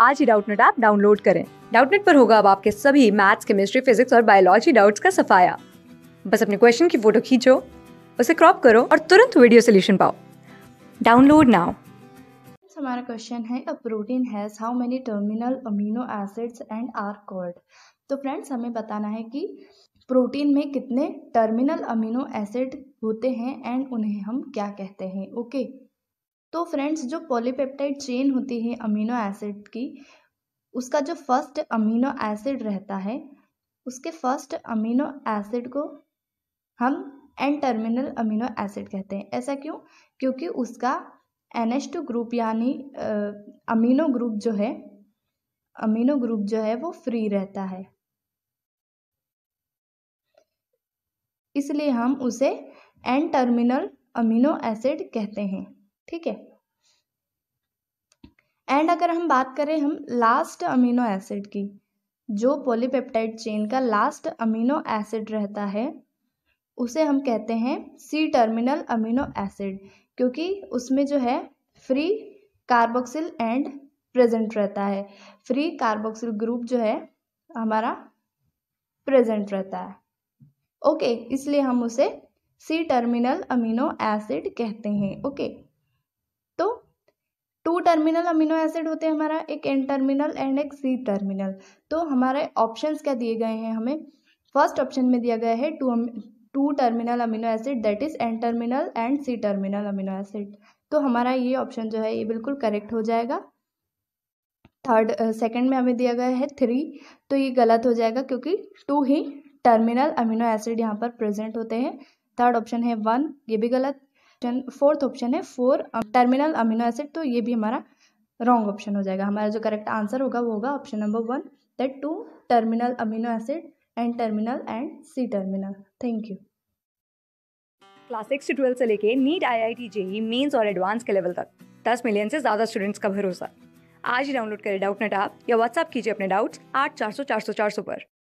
आज ही Doubtnut app download करें डाउटनेट पर होगा अब आपके सभी मैथ्स केमिस्ट्री फिजिक्स और बायोलॉजी डाउट्स का सफाया बस अपने क्वेश्चन की फोटो खींचो उसे क्रॉप करो और तुरंत वीडियो सोल्यूशन पाओ डाउनलोड नाउ हमारा क्वेश्चन है a protein has how many terminal amino acids and are called तो फ्रेंड्स हमें बताना है कि प्रोटीन में कितने टर्मिनल अमीनो एसिड होते हैं एंड उन्हें हम क्या कहते हैं ओके okay? तो फ्रेंड्स जो पॉलीपेप्टाइड चेन होती है अमीनो एसिड की उसका जो फर्स्ट अमीनो एसिड रहता है उसके फर्स्ट अमीनो एसिड को हम एन टर्मिनल अमीनो एसिड कहते हैं ऐसा क्यों क्योंकि उसका एन एच टू ग्रुप यानी अमीनो ग्रुप जो है अमीनो ग्रुप जो है वो फ्री रहता है इसलिए हम उसे एन टर्मिनल अमीनो एसिड कहते हैं ठीक है एंड अगर हम बात करें हम लास्ट अमीनो एसिड की जो पॉलीपेप्टाइड चेन का लास्ट अमीनो एसिड रहता है उसे हम कहते हैं सी टर्मिनल अमीनो एसिड क्योंकि उसमें जो है फ्री कार्बोक्सिल एंड प्रेजेंट रहता है फ्री कार्बोक्सिल ग्रुप जो है हमारा प्रेजेंट रहता है ओके okay, इसलिए हम उसे सी टर्मिनल अमीनो एसिड कहते हैं okay okay. Terminal amino acid होते हैं हमारा एक एन टर्मिनल एंड एक सी टर्मिनल तो हमारे ऑप्शंस क्या दिए गए हैं हमें फर्स्ट ऑप्शन में दिया गया है two two terminal amino acid that is N terminal and C terminal amino acid तो हमारा ये ऑप्शन जो है ये बिल्कुल करेक्ट हो जाएगा थर्ड सेकंड में हमें दिया गया है थ्री तो ये गलत हो जाएगा क्योंकि टू ही टर्मिनल अमीनो एसिड यहाँ पर प्रेजेंट होते हैं थर्ड ऑप्शन है वन ये भी गलत ऑप्शन फोर्थ ऑप्शन है फोर टर्मिनल अमीनो एसिड तो ये भी हमारा रॉन्ग ऑप्शन हो जाएगा हमारा जो करेक्ट आंसर होगा वो होगा option number one that two terminal amino acid and terminal and C terminal thank you class six से ट्वेल्थ से लेके NEET I I T JEE Mains और एडवांस के लेवल तक दस मिलियन से ज़्यादा स्टूडेंट्स का भरोसा आज ही डाउनलोड करें डाउट नेट आप या व्हाट्सअप कीजिए अपने डाउट्स आठ चार सौ चार सौ चार सौ पर